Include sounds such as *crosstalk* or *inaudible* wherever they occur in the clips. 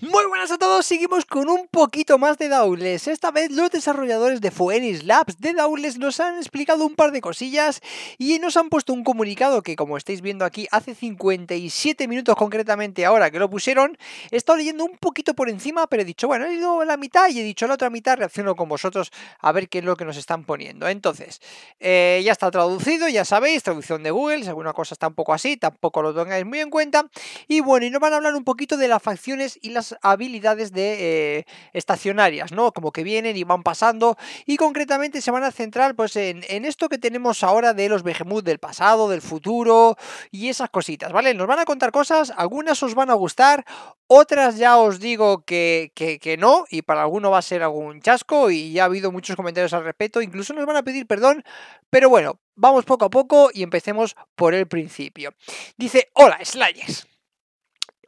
Muy buenas a todos, seguimos con un poquito más de Daules. Esta vez los desarrolladores de Phoenix Labs de Daules nos han explicado un par de cosillas y nos han puesto un comunicado que como estáis viendo aquí hace 57 minutos concretamente ahora que lo pusieron, he estado leyendo un poquito por encima, pero he dicho, bueno, he ido la mitad y he dicho la otra mitad, reacciono con vosotros a ver qué es lo que nos están poniendo. Entonces, eh, ya está traducido, ya sabéis, traducción de Google, si alguna cosa está un poco así, tampoco lo tengáis muy en cuenta. Y bueno, y nos van a hablar un poquito de las facciones y las habilidades de eh, estacionarias, ¿no? Como que vienen y van pasando y concretamente se van a centrar pues en, esto que tenemos ahora de los Behemoth del pasado, del futuro y esas cositas, ¿vale? Nos van a contar cosas, algunas os van a gustar, otras ya os digo que, que, que, no, y para alguno va a ser algún chasco, y ya ha habido muchos comentarios al respecto, incluso nos van a pedir perdón, pero bueno, vamos poco a poco y empecemos por el principio. Dice, hola, Slayers.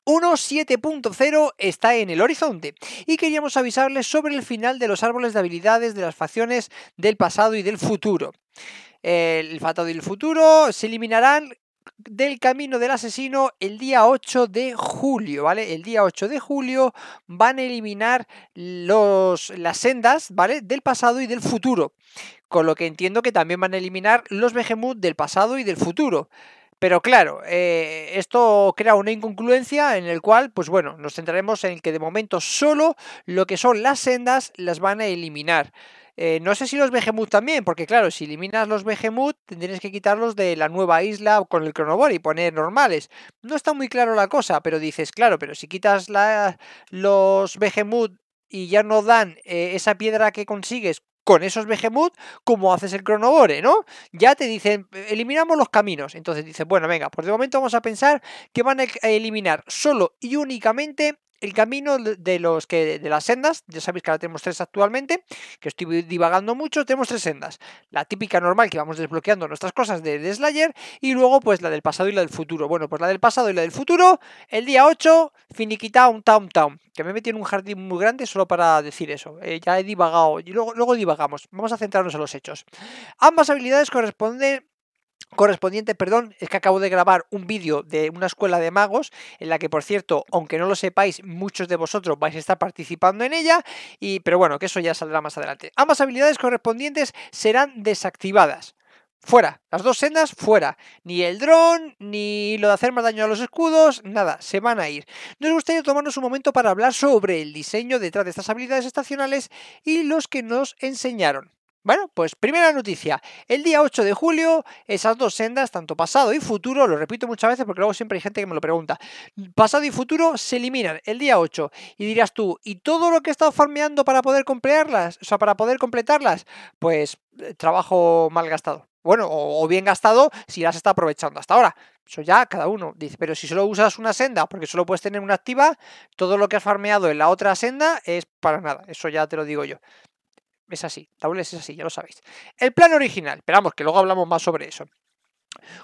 1.7.0 está en el horizonte y queríamos avisarles sobre el final de los árboles de habilidades de las facciones del pasado y del futuro. El pasado y el futuro se eliminarán del camino del asesino el día 8 de julio, ¿vale? El día 8 de julio van a eliminar los, las sendas, ¿vale? Del pasado y del futuro. Con lo que entiendo que también van a eliminar los Behemoth del pasado y del futuro. Pero claro, eh, esto crea una incongruencia en el cual, pues bueno, nos centraremos en que de momento solo lo que son las sendas las van a eliminar. Eh, no sé si los Behemoth también, porque claro, si eliminas los Behemoth, tendrías que quitarlos de la nueva isla con el Cronobor y poner normales. No está muy claro la cosa, pero dices, claro, pero si quitas los Behemoth y ya no dan eh, esa piedra que consigues con esos behemoth como haces el cronobore, ¿no? Ya te dicen, eliminamos los caminos. Entonces dices, bueno, venga, por pues de momento vamos a pensar que van a eliminar solo y únicamente el camino de los que de las sendas, ya sabéis que ahora tenemos tres actualmente, que estoy divagando mucho, tenemos tres sendas. La típica normal que vamos desbloqueando nuestras cosas de, Slayer y luego pues la del pasado y la del futuro. Bueno, pues la del pasado y la del futuro, el día 8, finiquita un town town, que me metí en un jardín muy grande solo para decir eso. Eh, ya he divagado y luego, luego divagamos. Vamos a centrarnos en los hechos. Ambas habilidades corresponden correspondiente, perdón, es que acabo de grabar un vídeo de una escuela de magos en la que, por cierto, aunque no lo sepáis, muchos de vosotros vais a estar participando en ella, y, pero bueno, que eso ya saldrá más adelante. Ambas habilidades correspondientes serán desactivadas. Fuera, las dos sendas fuera. Ni el dron, ni lo de hacer más daño a los escudos, nada, se van a ir. Nos gustaría tomarnos un momento para hablar sobre el diseño detrás de estas habilidades estacionales y los que nos enseñaron. Bueno, pues primera noticia. El día 8 de julio, esas dos sendas, tanto pasado y futuro, lo repito muchas veces porque luego siempre hay gente que me lo pregunta, pasado y futuro se eliminan el día 8. Y dirás tú, ¿y todo lo que he estado farmeando para poder completarlas? O sea, para poder completarlas, pues eh, trabajo mal gastado. Bueno, o bien gastado si las está aprovechando hasta ahora. Eso ya cada uno dice, pero si solo usas una senda, porque solo puedes tener una activa, todo lo que has farmeado en la otra senda es para nada. Eso ya te lo digo yo es así, Taules es así, ya lo sabéis. El plan original, esperamos que luego hablamos más sobre eso.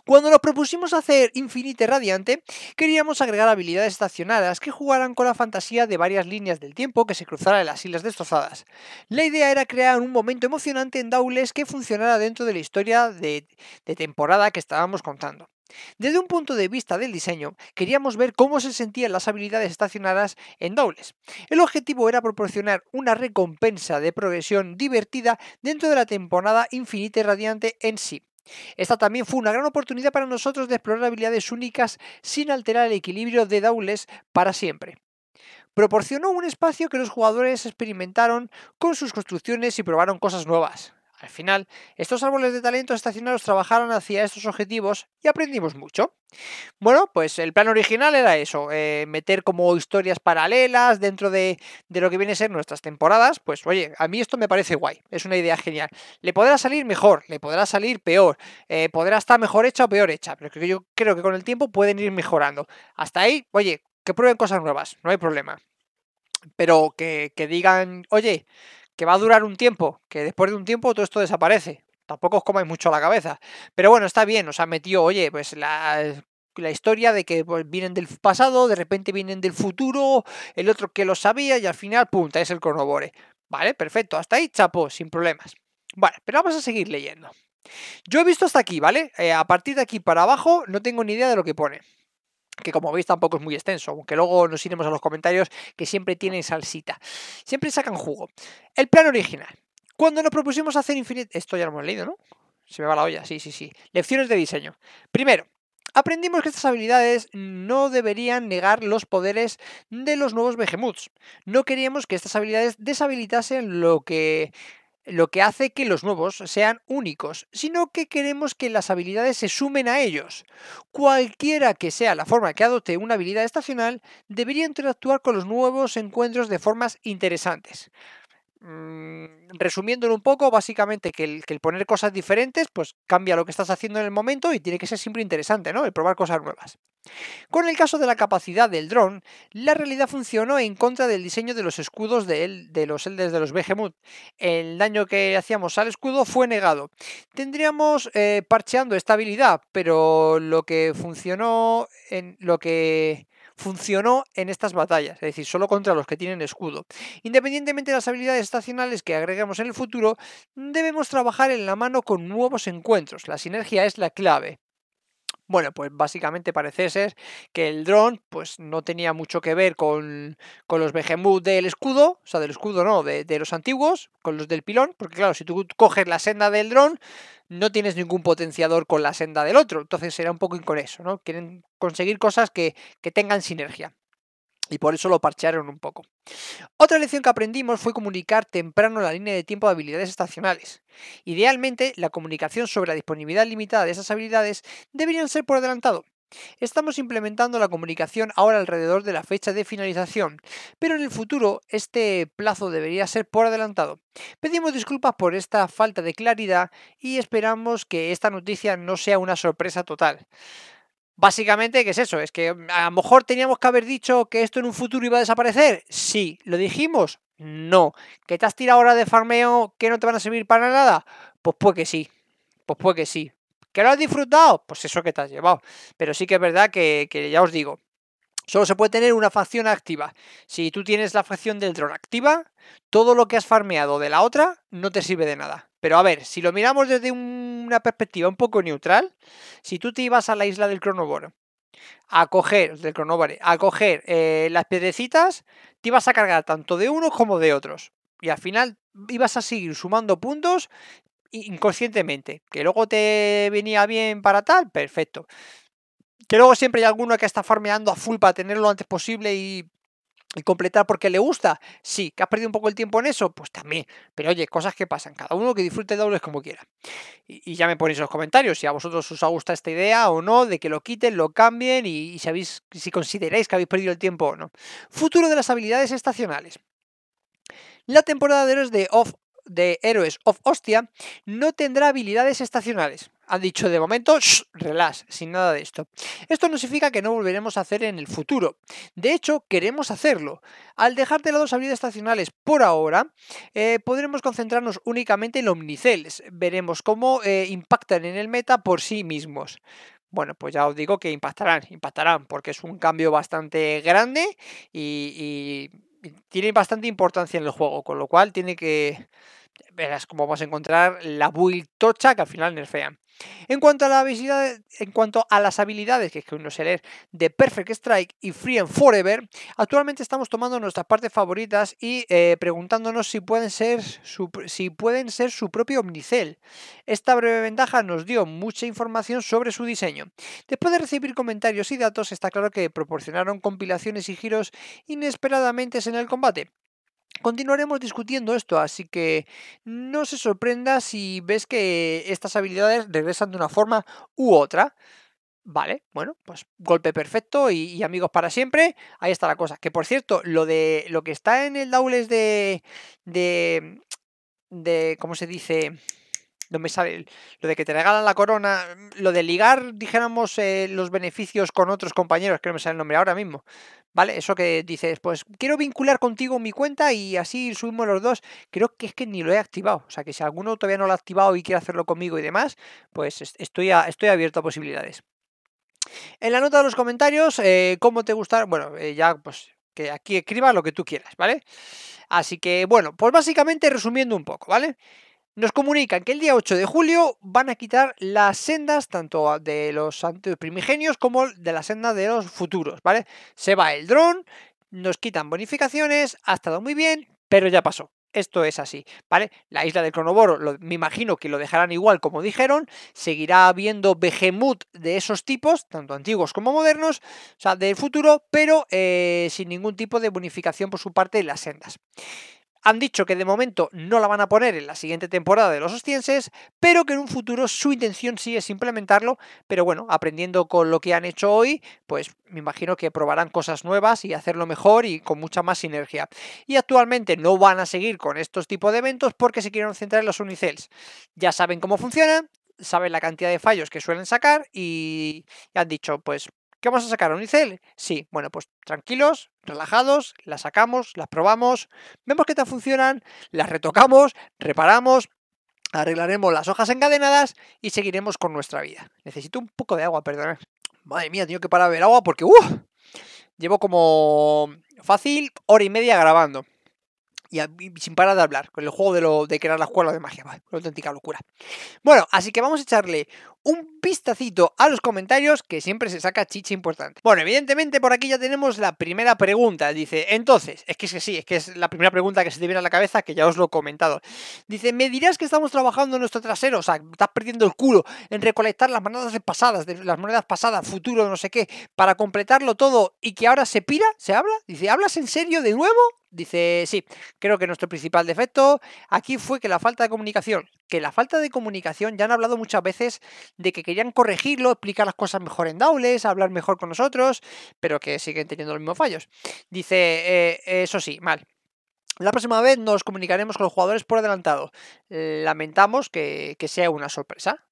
Cuando nos propusimos hacer Infinite Radiante, queríamos agregar habilidades estacionadas que jugaran con la fantasía de varias líneas del tiempo que se cruzaran en las islas destrozadas. La idea era crear un momento emocionante en Daules que funcionara dentro de la historia de temporada que estábamos contando. Desde un punto de vista del diseño, queríamos ver cómo se sentían las habilidades estacionadas en dobles. El objetivo era proporcionar una recompensa de progresión divertida dentro de la temporada infinita radiante en sí. Esta también fue una gran oportunidad para nosotros de explorar habilidades únicas sin alterar el equilibrio de Doubles para siempre proporcionó un espacio que los jugadores experimentaron con sus construcciones y probaron cosas nuevas. Al final, estos árboles de talento estacionados trabajaron hacia estos objetivos y aprendimos mucho. Bueno, pues el plan original era eso, eh, meter como historias paralelas dentro de, de, lo que viene a ser nuestras temporadas. Pues oye, a mí esto me parece guay, es una idea genial. Le podrá salir mejor, le podrá salir peor, eh, podrá estar mejor hecha o peor hecha, pero yo creo que con el tiempo pueden ir mejorando. Hasta ahí, oye, que prueben cosas nuevas, no hay problema. Pero que, que digan, oye, que va a durar un tiempo, que después de un tiempo todo esto desaparece. Tampoco os comáis mucho la cabeza. Pero bueno, está bien, os ha metido, oye, pues la, historia de que pues, vienen del pasado, de repente vienen del futuro, el otro que lo sabía y al final, punta, es el cronobore. Vale, perfecto, hasta ahí, chapo, sin problemas. Vale, pero vamos a seguir leyendo. Yo he visto hasta aquí, ¿vale? Eh, a partir de aquí para abajo no tengo ni idea de lo que pone que como veis tampoco es muy extenso, aunque luego nos iremos a los comentarios que siempre tienen salsita. Siempre sacan jugo. El plan original. Cuando nos propusimos hacer Infinite... Esto ya lo hemos leído, ¿no? Se me va la olla, sí, sí, sí. Lecciones de diseño. Primero, aprendimos que estas habilidades no deberían negar los poderes de los nuevos Behemoths. No queríamos que estas habilidades deshabilitasen lo que lo que hace que los nuevos sean únicos, sino que queremos que las habilidades se sumen a ellos. Cualquiera que sea la forma que adopte una habilidad estacional, debería interactuar con los nuevos encuentros de formas interesantes. Mm, resumiéndolo un poco, básicamente que el, poner cosas diferentes, pues cambia lo que estás haciendo en el momento y tiene que ser siempre interesante, ¿no? El probar cosas nuevas. Con el caso de la capacidad del dron, la realidad funcionó en contra del diseño de los escudos de, los Eldes de los Behemoth. El daño que hacíamos al escudo fue negado. Tendríamos eh, parcheando esta habilidad, pero lo que funcionó en lo que funcionó en estas batallas, es decir, solo contra los que tienen escudo. Independientemente de las habilidades estacionales que agregamos en el futuro, debemos trabajar en la mano con nuevos encuentros, la sinergia es la clave. Bueno, pues básicamente parece ser que el dron pues no tenía mucho que ver con, los Behemoth del escudo, o sea, del escudo no, de, de, los antiguos, con los del pilón, porque claro, si tú coges la senda del dron, no tienes ningún potenciador con la senda del otro, entonces será un poco inconexo, ¿no? Quieren conseguir cosas que, que tengan sinergia y por eso lo parchearon un poco. Otra lección que aprendimos fue comunicar temprano la línea de tiempo de habilidades estacionales. Idealmente, la comunicación sobre la disponibilidad limitada de esas habilidades deberían ser por adelantado. Estamos implementando la comunicación ahora alrededor de la fecha de finalización, pero en el futuro este plazo debería ser por adelantado. Pedimos disculpas por esta falta de claridad y esperamos que esta noticia no sea una sorpresa total. Básicamente, ¿qué es eso? Es que mm, a lo mejor teníamos que haber dicho que esto en un futuro iba a desaparecer. Sí, ¿lo dijimos? No. ¿Que te has tirado ahora de farmeo que no te van a servir para nada? Pues pues que sí. Pues puede que sí. ¿Que lo has disfrutado? Pues eso que te has llevado. Pero sí que es verdad que, que ya os digo, Solo se puede tener una facción activa. Si tú tienes la facción del dron activa, todo lo que has farmeado de la otra no te sirve de nada. Pero a ver, si lo miramos desde una perspectiva un poco neutral, si tú te ibas a la isla del cronoboro a coger, del cronobore, a coger eh, las piedrecitas, te ibas a cargar tanto de unos como de otros. Y al final ibas a seguir sumando puntos inconscientemente. Que luego te venía bien para tal, perfecto. Que luego siempre hay alguno que está farmeando a full para tenerlo lo antes posible y y completar porque le gusta. Sí, que has perdido un poco el tiempo en eso, pues también. Pero oye, cosas que pasan. Cada uno que disfrute dobles como quiera. Y, ya me ponéis en los comentarios si a vosotros os gusta esta idea o no, de que lo quiten, lo cambien y, si, si consideráis que habéis perdido el tiempo o no. Futuro de las habilidades estacionales. La temporada de héroes de, Off, Héroes of Hostia no tendrá habilidades estacionales. Ha dicho de momento, shh, relax, sin nada de esto. Esto no significa que no volveremos a hacer en el futuro. De hecho, queremos hacerlo. Al dejar de lado las habilidades estacionales por ahora, eh, podremos concentrarnos únicamente en Omnicels. Veremos cómo eh, impactan en el meta por sí mismos. Bueno, pues ya os digo que impactarán, impactarán, porque es un cambio bastante grande y, tiene bastante importancia en el juego, con lo cual tiene que verás cómo vas a encontrar la build tocha que al final nerfean. En cuanto a, las habilidades que es que uno se de Perfect Strike y Free and Forever, actualmente estamos tomando nuestras partes favoritas y eh, preguntándonos si pueden, ser su, si pueden ser su propio Omnicel. Esta breve ventaja nos dio mucha información sobre su diseño. Después de recibir comentarios y datos, está claro que proporcionaron compilaciones y giros inesperadamente en el combate. Continuaremos discutiendo esto, así que no se sorprenda si ves que estas habilidades regresan de una forma u otra. Vale, bueno, pues golpe perfecto y, amigos para siempre. Ahí está la cosa. Que por cierto, lo de lo que está en el Daules de. de. de. ¿cómo se dice? No sale. Lo de que te regalan la corona. Lo de ligar, dijéramos, eh, los beneficios con otros compañeros, que no me sale el nombre ahora mismo. ¿Vale? Eso que dices, pues quiero vincular contigo mi cuenta y así subimos los dos. Creo que es que ni lo he activado. O sea que si alguno todavía no lo ha activado y quiere hacerlo conmigo y demás, pues estoy, estoy abierto a posibilidades. En la nota de los comentarios, eh, cómo te gusta? Bueno, eh, ya pues que aquí escriba lo que tú quieras, ¿vale? Así que bueno, pues básicamente resumiendo un poco, ¿vale? nos comunican que el día 8 de julio van a quitar las sendas tanto de los primigenios como de la senda de los futuros, ¿vale? Se va el dron, nos quitan bonificaciones, ha estado muy bien, pero ya pasó. Esto es así, ¿vale? La isla del Cronoboro, me imagino que lo dejarán igual como dijeron, seguirá habiendo behemoth de esos tipos, tanto antiguos como modernos, o sea, del futuro, pero eh, sin ningún tipo de bonificación por su parte en las sendas. Han dicho que de momento no la van a poner en la siguiente temporada de los ostienses, pero que en un futuro su intención sí es implementarlo, pero bueno, aprendiendo con lo que han hecho hoy, pues me imagino que probarán cosas nuevas y hacerlo mejor y con mucha más sinergia. Y actualmente no van a seguir con estos tipos de eventos porque se quieren centrar en los unicels. Ya saben cómo funcionan, saben la cantidad de fallos que suelen sacar y han dicho, pues ¿Qué vamos a sacar? ¿Unicel? Sí, bueno, pues tranquilos, relajados, las sacamos, las probamos, vemos que te funcionan, las retocamos, reparamos, arreglaremos las hojas encadenadas y seguiremos con nuestra vida. Necesito un poco de agua, perdón. Madre mía, tengo que parar a ver agua porque, ¡uh! llevo como fácil hora y media grabando y, sin parar de hablar, con el juego de, lo, de crear la escuela de magia, una auténtica locura. Bueno, así que vamos a echarle un pistacito a los comentarios que siempre se saca chicha importante. Bueno, evidentemente por aquí ya tenemos la primera pregunta. Dice, entonces, es que es que sí, es que es la primera pregunta que se te viene a la cabeza que ya os lo he comentado. Dice, ¿me dirás que estamos trabajando en nuestro trasero? O sea, estás perdiendo el culo en recolectar las monedas pasadas, de, las monedas pasadas, futuro, no sé qué, para completarlo todo y que ahora se pira, se habla. Dice, ¿hablas en serio de nuevo? Dice, sí, creo que nuestro principal defecto aquí fue que la falta de comunicación, que la falta de comunicación, ya han hablado muchas veces de que querían corregirlo, explicar las cosas mejor en Daules, hablar mejor con nosotros, pero que siguen teniendo los mismos fallos. Dice, eh, eso sí, mal, la próxima vez nos comunicaremos con los jugadores por adelantado. Lamentamos que, sea una sorpresa.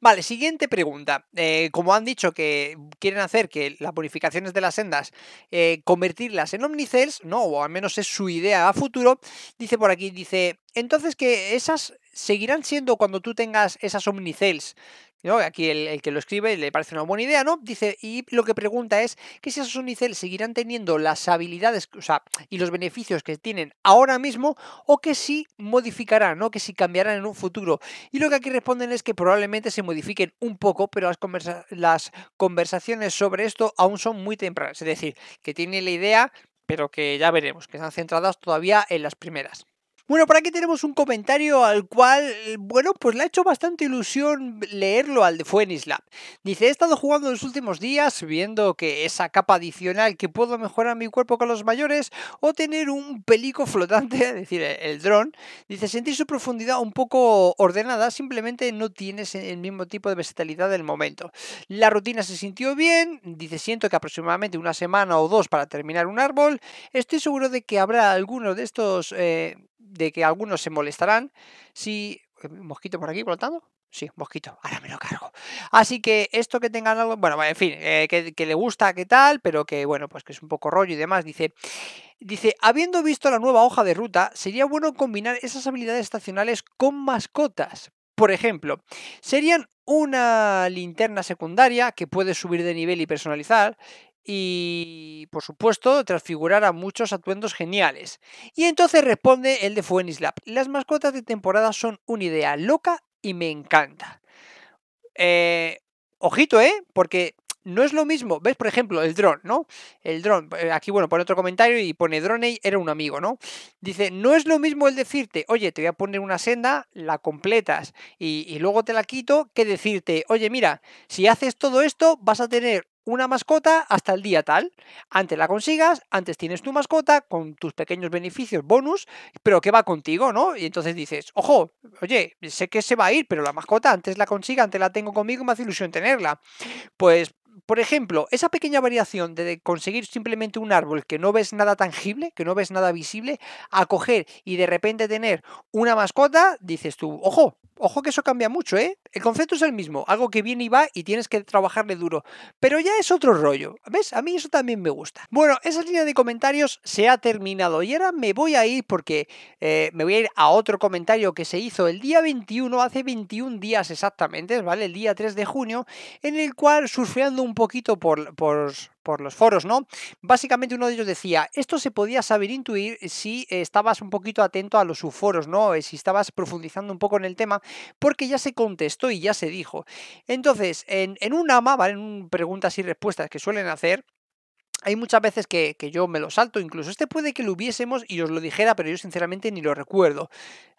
Vale, siguiente pregunta. Eh, como han dicho que quieren hacer que las bonificaciones de las sendas, eh, convertirlas en omnicels, ¿no? O al menos es su idea a futuro. Dice por aquí, dice, entonces que esas seguirán siendo cuando tú tengas esas omnicels, Aquí el, que lo escribe le parece una buena idea, ¿no? Dice, y lo que pregunta es que si esos unicel seguirán teniendo las habilidades y los beneficios que tienen ahora mismo o que si modificarán, ¿no? Que si cambiarán en un futuro. Y lo que aquí responden es que probablemente se modifiquen un poco, pero las, las conversaciones sobre esto aún son muy tempranas. Es decir, que tiene la idea, pero que ya veremos, que están centradas todavía en las primeras. Bueno, por aquí tenemos un comentario al cual, bueno, pues le ha hecho bastante ilusión leerlo al de Fuenislab. Dice, he estado jugando los últimos días viendo que esa capa adicional que puedo mejorar mi cuerpo con los mayores o tener un pelico flotante, *laughs* es decir, e-, el dron, dice, sentir su profundidad un poco ordenada, simplemente no tienes el mismo tipo de vegetalidad del momento. La rutina se sintió bien, dice, siento que aproximadamente una semana o dos para terminar un árbol. Estoy seguro de que habrá alguno de estos... Eh, de que algunos se molestarán si... Eh, ¿Mosquito por aquí tanto Sí, mosquito, ahora me lo cargo. Así que esto que tengan algo, bueno, en fin, eh, que, le gusta, que tal, pero que bueno, pues que es un poco rollo y demás. Dice, dice, habiendo visto la nueva hoja de ruta, sería bueno combinar esas habilidades estacionales con mascotas. Por ejemplo, serían una linterna secundaria que puedes subir de nivel y personalizar, y, por supuesto, transfigurar a muchos atuendos geniales. Y entonces responde el de Fuenislap, las mascotas de temporada son una idea loca y me encanta. Eh, ojito, ¿eh? Porque no es lo mismo. ¿Ves, por ejemplo, el dron, ¿no? El dron. Eh, aquí, bueno, pone otro comentario y pone Droney era un amigo, ¿no? Dice, no es lo mismo el decirte, oye, te voy a poner una senda, la completas y, y, luego te la quito, que decirte, oye, mira, si haces todo esto, vas a tener una mascota hasta el día tal. Antes la consigas, antes tienes tu mascota con tus pequeños beneficios, bonus, pero que va contigo, ¿no? Y entonces dices, ojo, oye, sé que se va a ir, pero la mascota antes la consiga, antes la tengo conmigo, me hace ilusión tenerla. Pues, por ejemplo, esa pequeña variación de conseguir simplemente un árbol que no ves nada tangible, que no ves nada visible, a coger y de repente tener una mascota, dices tú, ojo, Ojo que eso cambia mucho, ¿eh? El concepto es el mismo, algo que viene y va y tienes que trabajarle duro, pero ya es otro rollo, ¿ves? A mí eso también me gusta. Bueno, esa línea de comentarios se ha terminado y ahora me voy a ir porque eh, me voy a ir a otro comentario que se hizo el día 21, hace 21 días exactamente, ¿vale? El día 3 de junio, en el cual surfeando un poquito por, por los foros, ¿no? Básicamente uno de ellos decía, esto se podía saber intuir si estabas un poquito atento a los subforos, ¿no? Eh, si estabas profundizando un poco en el tema, porque ya se contestó y ya se dijo. Entonces, en, un AMA, ¿vale? En preguntas y respuestas que suelen hacer, hay muchas veces que, yo me lo salto, incluso este puede que lo hubiésemos y os lo dijera, pero yo sinceramente ni lo recuerdo.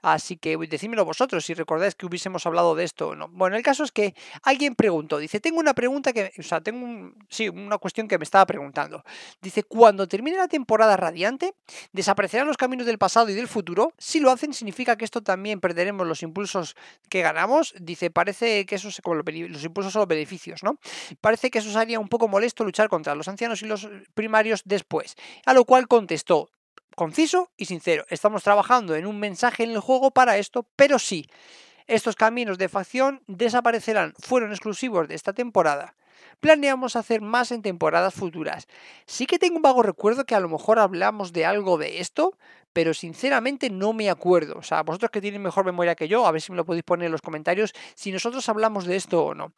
Así que decídmelo vosotros si recordáis que hubiésemos hablado de esto o no. Bueno, el caso es que alguien preguntó, dice, tengo una pregunta que, o sea, tengo sí, una cuestión que me estaba preguntando. Dice, cuando termine la temporada radiante, ¿desaparecerán los caminos del pasado y del futuro? Si lo hacen, significa que esto también perderemos los impulsos que ganamos. Dice, parece que eso es los, impulsos son los beneficios, ¿no? Parece que eso sería un poco molesto luchar contra los ancianos y los primarios después. A lo cual contestó, conciso y sincero, estamos trabajando en un mensaje en el juego para esto, pero sí, estos caminos de facción desaparecerán, fueron exclusivos de esta temporada. Planeamos hacer más en temporadas futuras. Sí que tengo un vago recuerdo que a lo mejor hablamos de algo de esto, pero sinceramente no me acuerdo. O sea, vosotros que tienen mejor memoria que yo, a ver si me lo podéis poner en los comentarios si nosotros hablamos de esto o no.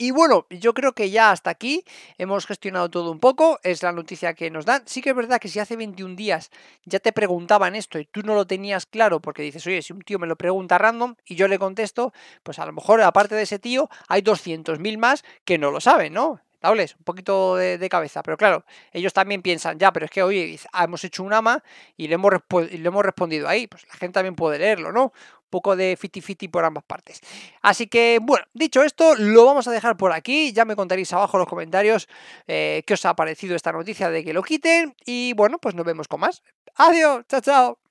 Y bueno, yo creo que ya hasta aquí hemos gestionado todo un poco, es la noticia que nos dan. Sí que es verdad que si hace 21 días ya te preguntaban esto y tú no lo tenías claro porque dices, oye, si un tío me lo pregunta random y yo le contesto, pues a lo mejor aparte de ese tío hay 200.000 más que no lo saben, ¿no? Dables un poquito de, cabeza. Pero claro, ellos también piensan, ya, pero es que hoy ah, hemos hecho un ama y le hemos, le hemos respondido ahí. Pues la gente también puede leerlo, ¿no? Un poco de fiti-fiti por ambas partes. Así que, bueno, dicho esto, lo vamos a dejar por aquí. Ya me contaréis abajo en los comentarios eh, qué os ha parecido esta noticia de que lo quiten. Y bueno, pues nos vemos con más. Adiós, chao, chao.